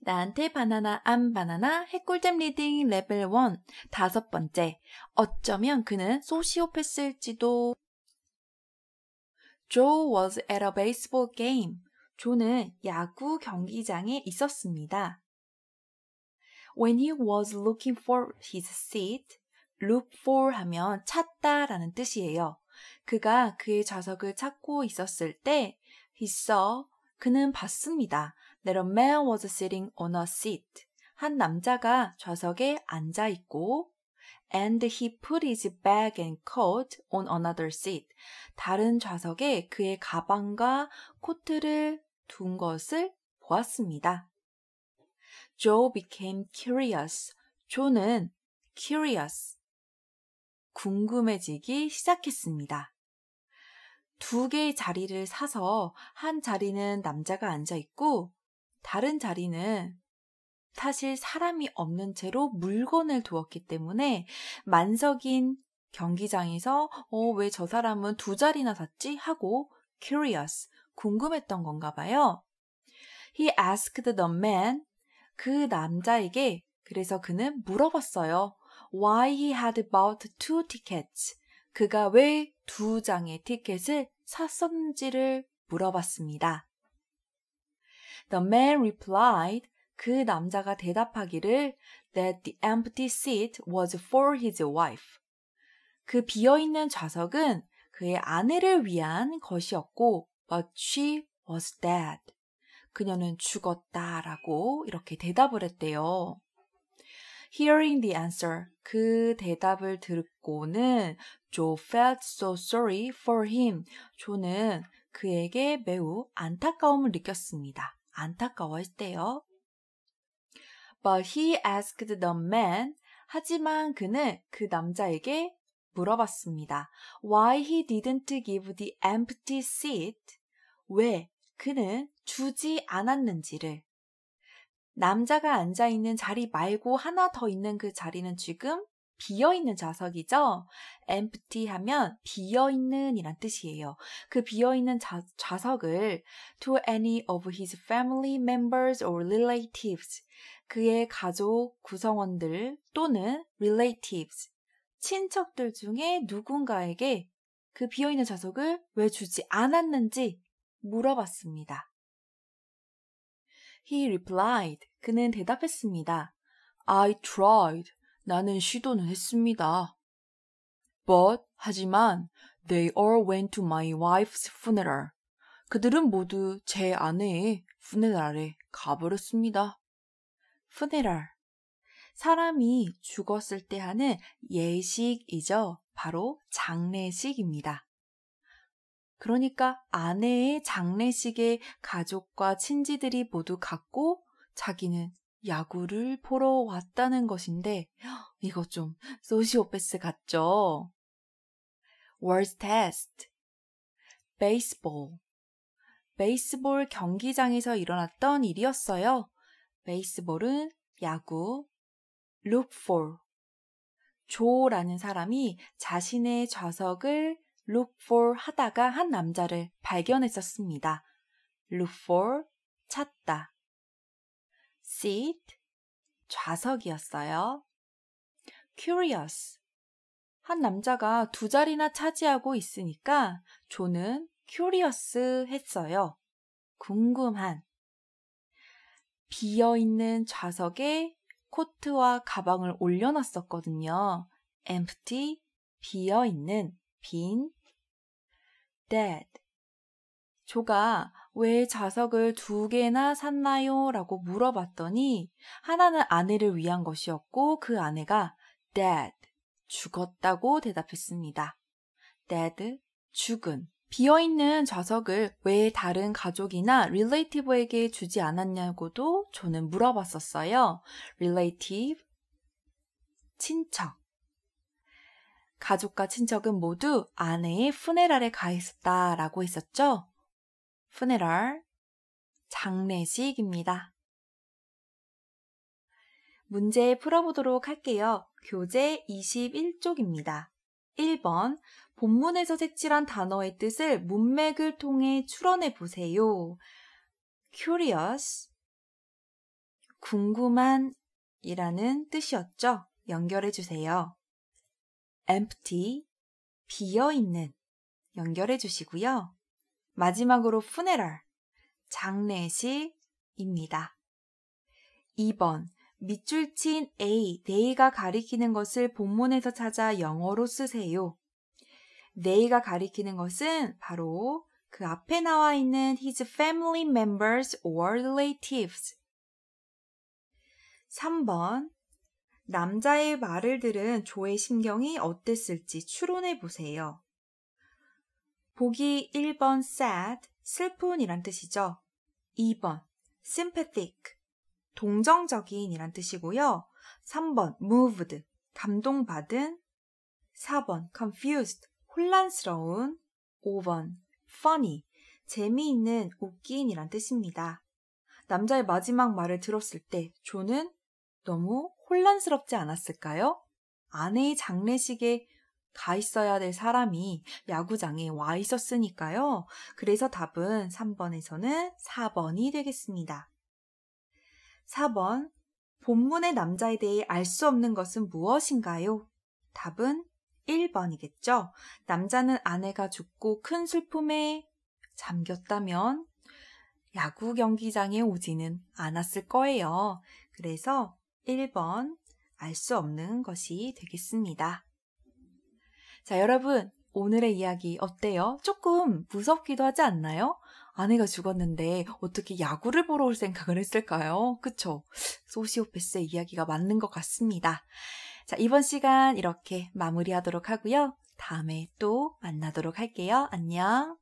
나한테 바나나 안 바나나 해골잼 리딩 레벨 1 다섯 번째 어쩌면 그는 소시오패스일지도 Joe was at a baseball game. 조는 야구 경기장에 있었습니다. When he was looking for his seat, look for 하면 찾다 라는 뜻이에요. 그가 그의 좌석을 찾고 있었을 때 he saw 그는 봤습니다. That a man was sitting on a seat. 한 남자가 좌석에 앉아 있고 and he put his bag and coat on another seat. 다른 좌석에 그의 가방과 코트를 둔 것을 보았습니다. Joe became curious. 조는 curious. 궁금해지기 시작했습니다. 두 개의 자리를 사서 한 자리는 남자가 앉아 있고 다른 자리는 사실 사람이 없는 채로 물건을 두었기 때문에 만석인 경기장에서 어, 왜저 사람은 두 자리나 샀지? 하고 curious, 궁금했던 건가 봐요. He asked the man, 그 남자에게 그래서 그는 물어봤어요. Why he had bought two tickets. 그가 왜 두 장의 티켓을 샀었는지를 물어봤습니다. The man replied. 그 남자가 대답하기를 that the empty seat was for his wife. 그 비어있는 좌석은 그의 아내를 위한 것이었고 but she was dead. 그녀는 죽었다라고 이렇게 대답을 했대요. Hearing the answer, 그 대답을 듣고는 Joe felt so sorry for him. 조는 그에게 매우 안타까움을 느꼈습니다. 안타까워했대요. But he asked the man. 하지만 그는 그 남자에게 물어봤습니다. Why he didn't give the empty seat? 왜 그는 주지 않았는지를. 남자가 앉아 있는 자리 말고 하나 더 있는 그 자리는 지금 비어있는 좌석이죠. empty 하면 비어있는 이란 뜻이에요. 그 비어있는 자, 좌석을 to any of his family members or relatives 그의 가족 구성원들 또는 relatives 친척들 중에 누군가에게 그 비어있는 좌석을 왜 주지 않았는지 물어봤습니다. He replied. 그는 대답했습니다. I tried. 나는 시도는 했습니다. But, 하지만, they all went to my wife's funeral. 그들은 모두 제 아내의 funeral에 가버렸습니다. funeral. 사람이 죽었을 때 하는 예식이죠. 바로 장례식입니다. 그러니까 아내의 장례식에 가족과 친지들이 모두 갔고 자기는 야구를 보러 왔다는 것인데 이거 좀 소시오패스 같죠? Words test. baseball. 베이스볼 경기장에서 일어났던 일이었어요. 베이스볼은 야구. look for. 조라는 사람이 자신의 좌석을 look for 하다가 한 남자를 발견했었습니다. look for 찾다. seat 좌석이었어요. curious 한 남자가 두 자리나 차지하고 있으니까 조는 curious 했어요. 궁금한 비어 있는 좌석에 코트와 가방을 올려놨었거든요. empty 비어 있는 빈 dead 조가 왜 자석을 두 개나 샀나요? 라고 물어봤더니 하나는 아내를 위한 것이었고 그 아내가 dead, 죽었다고 대답했습니다. dead, 죽은. 비어있는 좌석을 왜 다른 가족이나 릴레이티브에게 주지 않았냐고도 저는 물어봤었어요. relative, 친척. 가족과 친척은 모두 아내의 푸네랄에 가 있었다라고 했었죠. funeral, 장례식입니다. 문제 풀어보도록 할게요. 교재 21쪽입니다. 1번 본문에서 색칠한 단어의 뜻을 문맥을 통해 추론해 보세요. curious 궁금한 이라는 뜻이었죠. 연결해 주세요. empty 비어 있는 연결해 주시고요. 마지막으로 funeral, 장례식입니다. 2번 밑줄 친 A, day가 가리키는 것을 본문에서 찾아 영어로 쓰세요. day가 가리키는 것은 바로 그 앞에 나와 있는 his family members or relatives. 3번 남자의 말을 들은 조의 심경이 어땠을지 추론해 보세요. 보기 1번 sad, 슬픈이란 뜻이죠. 2번 sympathetic, 동정적인이란 뜻이고요. 3번 moved, 감동받은 4번 confused, 혼란스러운 5번 funny, 재미있는, 웃긴이란 뜻입니다. 남자의 마지막 말을 들었을 때 존은 너무 혼란스럽지 않았을까요? 아내의 장례식에 가 있어야 될 사람이 야구장에 와 있었으니까요. 그래서 답은 3번에서는 4번이 되겠습니다. 4번. 본문의 남자에 대해 알 수 없는 것은 무엇인가요? 답은 1번이겠죠. 남자는 아내가 죽고 큰 슬픔에 잠겼다면 야구 경기장에 오지는 않았을 거예요. 그래서 1번 알 수 없는 것이 되겠습니다. 자, 여러분, 오늘의 이야기 어때요? 조금 무섭기도 하지 않나요? 아내가 죽었는데 어떻게 야구를 보러 올 생각을 했을까요? 그쵸? 소시오패스의 이야기가 맞는 것 같습니다. 자, 이번 시간 이렇게 마무리하도록 하고요. 다음에 또 만나도록 할게요. 안녕!